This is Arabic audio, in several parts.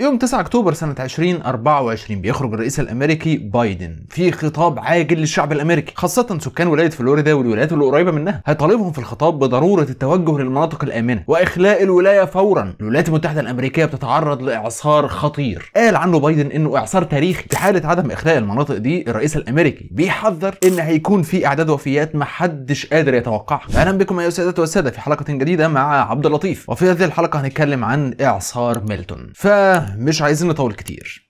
يوم 9 اكتوبر سنة 2024 بيخرج الرئيس الامريكي بايدن في خطاب عاجل للشعب الامريكي خاصة سكان ولاية فلوريدا والولايات اللي قريبة منها هيطالبهم في الخطاب بضرورة التوجه للمناطق الامنة واخلاء الولاية فورا الولايات المتحدة الامريكية بتتعرض لاعصار خطير قال عنه بايدن انه اعصار تاريخي في حالة عدم اخلاء المناطق دي الرئيس الامريكي بيحذر ان هيكون في اعداد وفيات محدش قادر يتوقعها اهلا بكم يا السادات والسادة في حلقة جديدة مع عبد اللطيف وفي هذه الحلقة هنتكلم عن اعصار ميلتون ف مش عايزين نطول كتير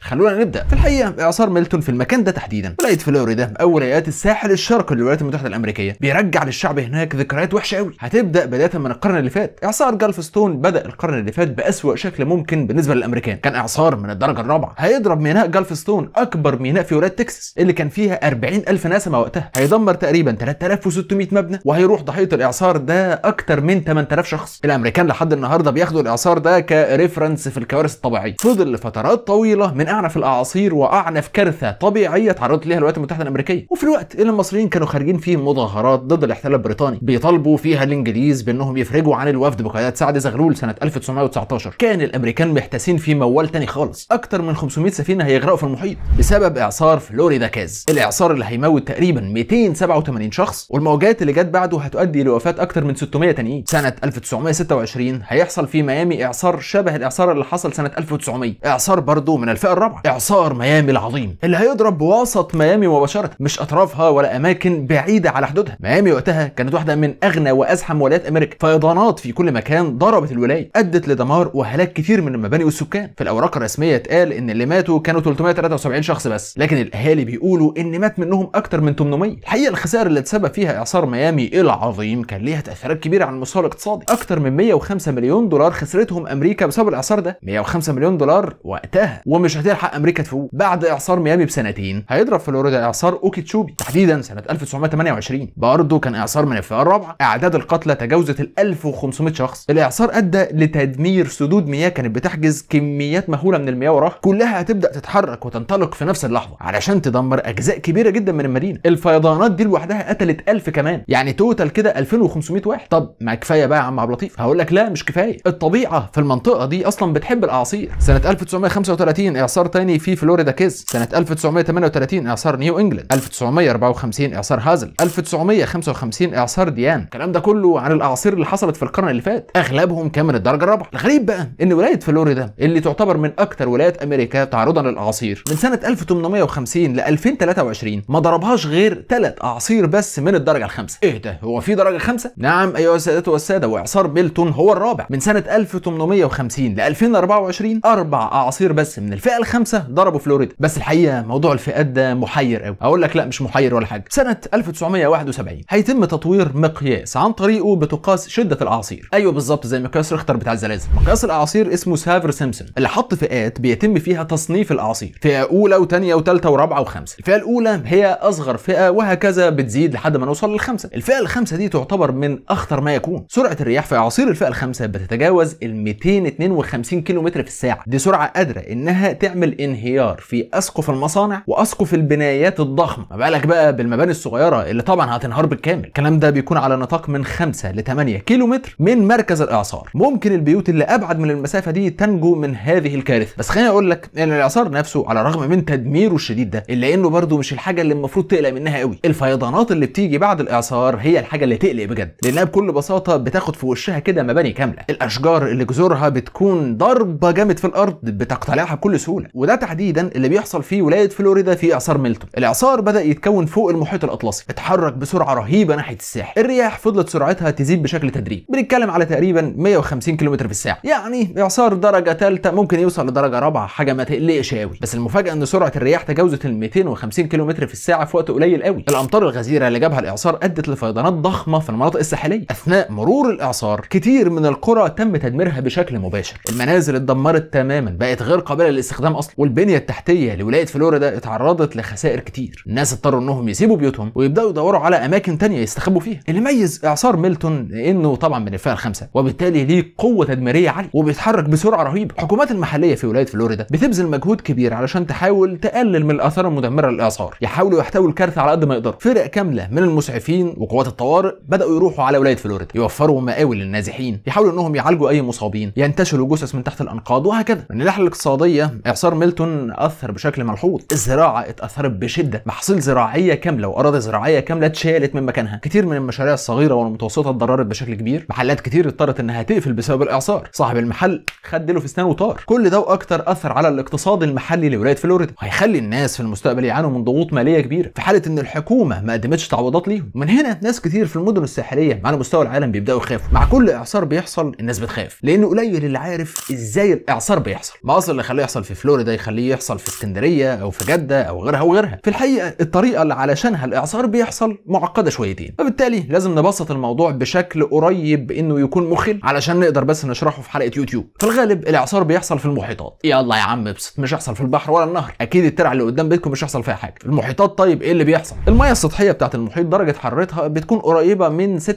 خلونا نبدا في الحقيقه اعصار ميلتون في المكان ده تحديدا ولايه فلوريدا او ولايات الساحل الشرقي للولايات المتحده الامريكيه بيرجع للشعب هناك ذكريات وحشه قوي هتبدا بدايه من القرن اللي فات اعصار ستون بدا القرن اللي فات باسوا شكل ممكن بالنسبه للامريكان كان اعصار من الدرجه الرابعه هيضرب ميناء ستون اكبر ميناء في ولايه تكساس اللي كان فيها 40000 نسمه وقتها هيدمر تقريبا 3600 مبنى وهيروح ضحيه الاعصار ده اكتر من 8000 شخص الامريكان لحد النهارده بياخدوا الاعصار ده كريفرنس في الكوارث الطبيعيه فضل لفترات طويله من من اعنف الاعاصير واعنف كارثه طبيعيه تعرضت ليها الولايات المتحده الامريكيه وفي الوقت اللي المصريين كانوا خارجين فيه مظاهرات ضد الاحتلال البريطاني بيطالبوا فيها الانجليز بانهم يفرجوا عن الوفد بقيادات سعد زغلول سنه 1919 كان الامريكان محتاسين في موال تاني خالص اكتر من 500 سفينه هيغرقوا في المحيط بسبب اعصار فلوريدا كاز الاعصار اللي هيموت تقريبا 287 شخص والموجات اللي جت بعده هتؤدي لوفاه اكتر من 600 تانيين سنه 1926 هيحصل في ميامي اعصار شبه الاعصار اللي حصل سنه 1900 اعصار برضه من الفئه الرابعه اعصار ميامي العظيم اللي هيضرب بوسط ميامي مباشره مش اطرافها ولا اماكن بعيده على حدودها ميامي وقتها كانت واحده من اغنى وازحم ولايات امريكا فيضانات في كل مكان ضربت الولايه ادت لدمار وهلاك كثير من المباني والسكان في الاوراق الرسميه اتقال ان اللي ماتوا كانوا 373 شخص بس لكن الاهالي بيقولوا ان مات منهم اكتر من 800 الحقيقه الخسائر اللي اتسبب فيها اعصار ميامي العظيم كان ليها تاثيرات كبيره على المستوى الاقتصادي اكتر من 105 مليون دولار خسرتهم امريكا بسبب الاعصار ده 105 مليون دولار وقتها ومش هتلحق امريكا تفوق بعد اعصار ميامي بسنتين هيضرب فلوريدا اعصار اوكيتشوبي تحديدا سنه 1928 برضه كان اعصار من الفئه الرابعه اعداد القتلى تجاوزت ال 1500 شخص الاعصار ادى لتدمير سدود مياه كانت بتحجز كميات مهوله من المياه وراها كلها هتبدا تتحرك وتنطلق في نفس اللحظه علشان تدمر اجزاء كبيره جدا من المدينه الفيضانات دي لوحدها قتلت 1000 كمان يعني توتال كده 2500 واحد طب ما كفايه بقى يا عم عبد اللطيف هقول لك لا مش كفايه الطبيعه في المنطقه دي اصلا بتحب الاعاصير سنه 1935 اعصار تاني في فلوريدا كيز سنه 1938 اعصار نيو انجلاند 1954 اعصار هازل 1955 اعصار ديان الكلام ده كله عن الاعاصير اللي حصلت في القرن اللي فات اغلبهم كان من الدرجه الرابعه الغريب بقى ان ولايه فلوريدا اللي تعتبر من اكثر ولايات امريكا تعرضا للاعاصير من سنه 1850 ل 2023 ما ضربهاش غير ثلاث اعاصير بس من الدرجه الخامسه ايه ده هو في درجه خامسه نعم ايها السادات والساده واعصار ميلتون هو الرابع من سنه 1850 ل 2024 اربع اعاصير بس من الفئه خمسه ضربوا فلوريدا بس الحقيقه موضوع الفئات ده محير قوي اقول لك لا مش محير ولا حاجه سنه 1971 هيتم تطوير مقياس عن طريقه بتقاس شده الاعاصير ايوه بالظبط زي مقياس رختر بتاع الزلازل مقياس الاعاصير اسمه سافر سيمسون اللي حط فئات بيتم فيها تصنيف الاعاصير فئه اولى وثانيه وثالثه ورابعه وخمسه الفئه الاولى هي اصغر فئه وهكذا بتزيد لحد ما نوصل للخمسه الفئه الخمسه دي تعتبر من اخطر ما يكون سرعه الرياح في اعاصير الفئه الخمسه بتتجاوز ال 252 كيلو متر في الساعه دي سرعه قادره انها تعمل بنعمل انهيار في اسقف المصانع واسقف البنايات الضخمه ما بالك بقى بالمباني الصغيره اللي طبعا هتنهار بالكامل الكلام ده بيكون على نطاق من 5 ل 8 كيلو متر من مركز الاعصار ممكن البيوت اللي ابعد من المسافه دي تنجو من هذه الكارثه بس خليني اقول لك ان الاعصار نفسه على الرغم من تدميره الشديد ده الا انه برده مش الحاجه اللي المفروض تقلق منها قوي الفيضانات اللي بتيجي بعد الاعصار هي الحاجه اللي تقلق بجد لانها بكل بساطه بتاخد في وشها كده مباني كامله الاشجار اللي جذورها بتكون ضربه جامد في الارض بتقتلعها بكل سهوله وده تحديدا اللي بيحصل في ولايه فلوريدا في اعصار ميلتون الاعصار بدا يتكون فوق المحيط الاطلسي اتحرك بسرعه رهيبه ناحيه الساحل الرياح فضلت سرعتها تزيد بشكل تدريجي بنتكلم على تقريبا 150 كم في الساعه يعني اعصار درجه ثالثه ممكن يوصل لدرجه رابعه حاجه ما تقلقش قوي بس المفاجاه ان سرعه الرياح تجاوزت ال 250 كم في الساعه في وقت قليل قوي الامطار الغزيره اللي جابها الاعصار ادت لفيضانات ضخمه في المناطق الساحليه اثناء مرور الاعصار كتير من القرى تم تدميرها بشكل مباشر المنازل اتدمرت تماما بقت غير قابله للاستخدام اصلا والبنيه التحتيه لولايه فلوريدا اتعرضت لخسائر كتير الناس اضطروا انهم يسيبوا بيوتهم ويبداوا يدوروا على اماكن تانية يستخبوا فيها اللي ميز اعصار ميلتون انه طبعا من الفئه الخامسه وبالتالي ليه قوه تدميريه عاليه وبيتحرك بسرعه رهيبه الحكومات المحليه في ولايه فلوريدا بتبذل مجهود كبير علشان تحاول تقلل من الاثار المدمره للاعصار يحاولوا يحتووا الكارثه على قد ما يقدروا فرق كامله من المسعفين وقوات الطوارئ بداوا يروحوا على ولايه فلوريدا يوفروا مقاوي للنازحين يحاولوا انهم يعالجوا اي مصابين ينتشلوا جثث من تحت الانقاض وهكذا من الناحيه الاقتصاديه إعصار ميلتون أثر بشكل ملحوظ الزراعة اتأثرت بشدة محاصيل زراعية كاملة وأراضي زراعية كاملة اتشالت من مكانها كتير من المشاريع الصغيرة والمتوسطة اتضررت بشكل كبير محلات كتير اضطرت إنها تقفل بسبب الإعصار صاحب المحل خد له في اسنانه كل ده وأكتر أثر على الاقتصاد المحلي لولاية فلوريدا وهيخلي الناس في المستقبل يعانوا من ضغوط مالية كبيرة في حالة إن الحكومة ما قدمتش تعويضات ليهم من هنا ناس كتير في المدن الساحلية على مستوى العالم بيبدأوا يخافوا مع كل إعصار بيحصل الناس بتخاف لأنه قليل اللي عارف إزاي الإعصار بيحصل ما أصل اللي خلاه يحصل في فلوريدا يخليه يحصل في اسكندريه او في جده او غيرها وغيرها في الحقيقه الطريقه اللي علشانها الاعصار بيحصل معقده شويتين فبالتالي لازم نبسط الموضوع بشكل قريب انه يكون مخل علشان نقدر بس نشرحه في حلقه يوتيوب في الغالب الاعصار بيحصل في المحيطات يلا يا عم ابسط مش هيحصل في البحر ولا النهر اكيد الترعه اللي قدام بيتكم مش هيحصل فيها حاجه المحيطات طيب ايه اللي بيحصل الميه السطحيه بتاعه المحيط درجه حرارتها بتكون قريبه من 26.5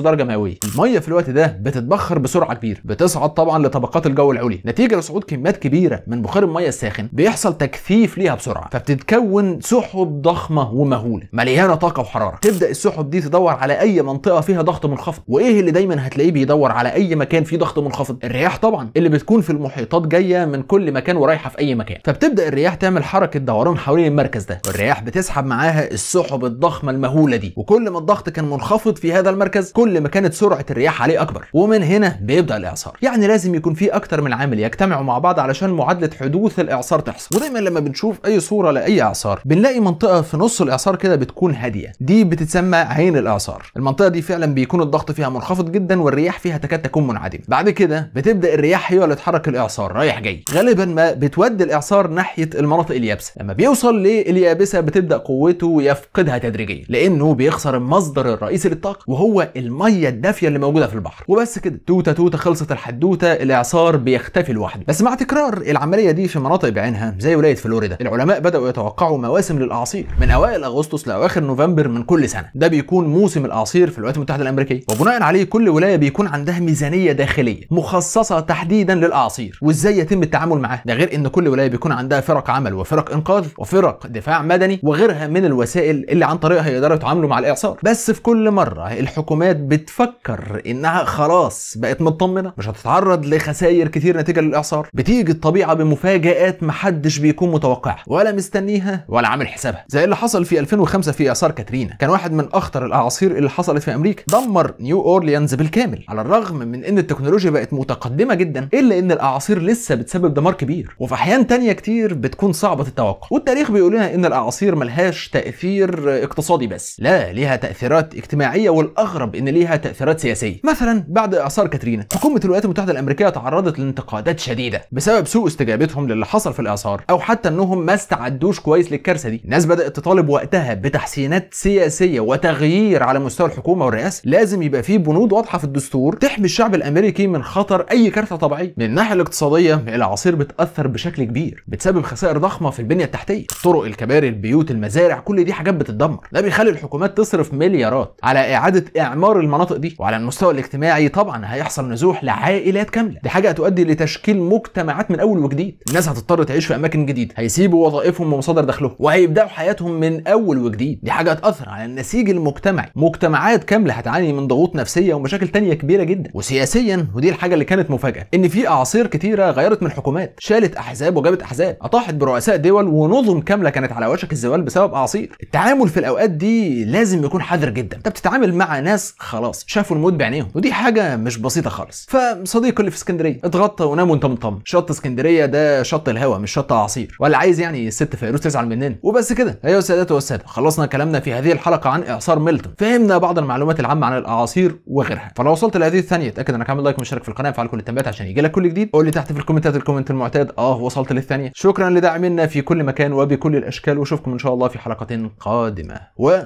درجه مئويه الميه في الوقت ده بتتبخر بسرعه كبيره بتصعد طبعا لطبقات الجو العليا نتيجه لصعود كميات كبيره من من بخار الميه الساخن بيحصل تكثيف ليها بسرعه فبتتكون سحب ضخمه ومهوله مليانه طاقه وحراره تبدا السحب دي تدور على اي منطقه فيها ضغط منخفض وايه اللي دايما هتلاقيه بيدور على اي مكان فيه ضغط منخفض الرياح طبعا اللي بتكون في المحيطات جايه من كل مكان ورايحه في اي مكان فبتبدا الرياح تعمل حركه دوران حوالين المركز ده والرياح بتسحب معاها السحب الضخمه المهوله دي وكل ما الضغط كان منخفض في هذا المركز كل ما كانت سرعه الرياح عليه اكبر ومن هنا بيبدا الاعصار يعني لازم يكون في اكتر من عامل يجتمعوا مع بعض علشان معدل حاله حدوث الاعصار تحصل ودايما لما بنشوف اي صوره لاي اعصار بنلاقي منطقه في نص الاعصار كده بتكون هاديه دي بتتسمى عين الاعصار المنطقه دي فعلا بيكون الضغط فيها منخفض جدا والرياح فيها تكاد تكون منعدمه بعد كده بتبدا الرياح هي اللي تحرك الاعصار رايح جاي غالبا ما بتودي الاعصار ناحيه المناطق اليابسه لما بيوصل لليابسه بتبدا قوته يفقدها تدريجيا لانه بيخسر المصدر الرئيسي للطاقه وهو الميه الدافيه اللي موجوده في البحر وبس كده توته توته خلصت الحدوته الاعصار بيختفي لوحده بس مع تكرار العمليه العمليه دي في مناطق بعينها زي ولايه فلوريدا العلماء بداوا يتوقعوا مواسم للاعاصير من اوائل اغسطس لاواخر نوفمبر من كل سنه ده بيكون موسم الاعاصير في الولايات المتحده الامريكيه وبناء عليه كل ولايه بيكون عندها ميزانيه داخليه مخصصه تحديدا للاعاصير وازاي يتم التعامل معاها ده غير ان كل ولايه بيكون عندها فرق عمل وفرق انقاذ وفرق دفاع مدني وغيرها من الوسائل اللي عن طريقها يقدروا يتعاملوا مع الاعصار بس في كل مره الحكومات بتفكر انها خلاص بقت مطمنه مش هتتعرض لخسائر كتير نتيجه للاعصار بتيجي الطبيعه مفاجآت محدش بيكون متوقعها ولا مستنيها ولا عامل حسابها زي اللي حصل في 2005 في اثار كاترينا كان واحد من اخطر الاعاصير اللي حصلت في امريكا دمر نيو اورليانز بالكامل على الرغم من ان التكنولوجيا بقت متقدمه جدا الا ان الاعاصير لسه بتسبب دمار كبير وفي احيان تانية كتير بتكون صعبه التوقع والتاريخ بيقول لنا ان الاعاصير ملهاش تاثير اقتصادي بس لا ليها تاثيرات اجتماعيه والاغرب ان ليها تاثيرات سياسيه مثلا بعد اعصار كاترينا حكومه الولايات المتحده الامريكيه تعرضت لانتقادات شديده بسبب سوء استجابه استجابتهم للي حصل في الاعصار او حتى انهم ما استعدوش كويس للكارثه دي الناس بدات تطالب وقتها بتحسينات سياسيه وتغيير على مستوى الحكومه والرئاسه لازم يبقى في بنود واضحه في الدستور تحمي الشعب الامريكي من خطر اي كارثه طبيعيه من الناحيه الاقتصاديه الاعاصير بتاثر بشكل كبير بتسبب خسائر ضخمه في البنيه التحتيه الطرق الكباري البيوت المزارع كل دي حاجات بتتدمر ده بيخلي الحكومات تصرف مليارات على اعاده اعمار المناطق دي وعلى المستوى الاجتماعي طبعا هيحصل نزوح لعائلات كامله دي حاجه هتؤدي لتشكيل مجتمعات من اول وجديد جديد الناس هتضطر تعيش في اماكن جديده هيسيبوا وظائفهم ومصادر دخلهم وهيبداوا حياتهم من اول وجديد دي حاجه هتاثر على النسيج المجتمعي مجتمعات كامله هتعاني من ضغوط نفسيه ومشاكل تانية كبيره جدا وسياسيا ودي الحاجه اللي كانت مفاجاه ان في اعاصير كتيره غيرت من حكومات شالت احزاب وجابت احزاب اطاحت برؤساء دول ونظم كامله كانت على وشك الزوال بسبب اعاصير التعامل في الاوقات دي لازم يكون حذر جدا انت بتتعامل مع ناس خلاص شافوا الموت بعينيهم ودي حاجه مش بسيطه خالص فصديقي اللي في اسكندريه اتغطى ونام وانت مطمن شط اسكندريه ده شط الهوا مش شط عصير ولا عايز يعني الست فيروز تزعل مننا وبس كده ايها السادات والساده خلصنا كلامنا في هذه الحلقه عن اعصار ميلتون فهمنا بعض المعلومات العامه عن الاعاصير وغيرها فلو وصلت لهذه الثانيه اتاكد انك عامل لايك ومشترك في القناه وفعل كل التنبيهات عشان يجي لك كل جديد قول لي تحت في الكومنتات الكومنت المعتاد اه وصلت للثانيه شكرا لدعمنا في كل مكان وبكل الاشكال واشوفكم ان شاء الله في حلقه قادمه و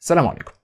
سلام عليكم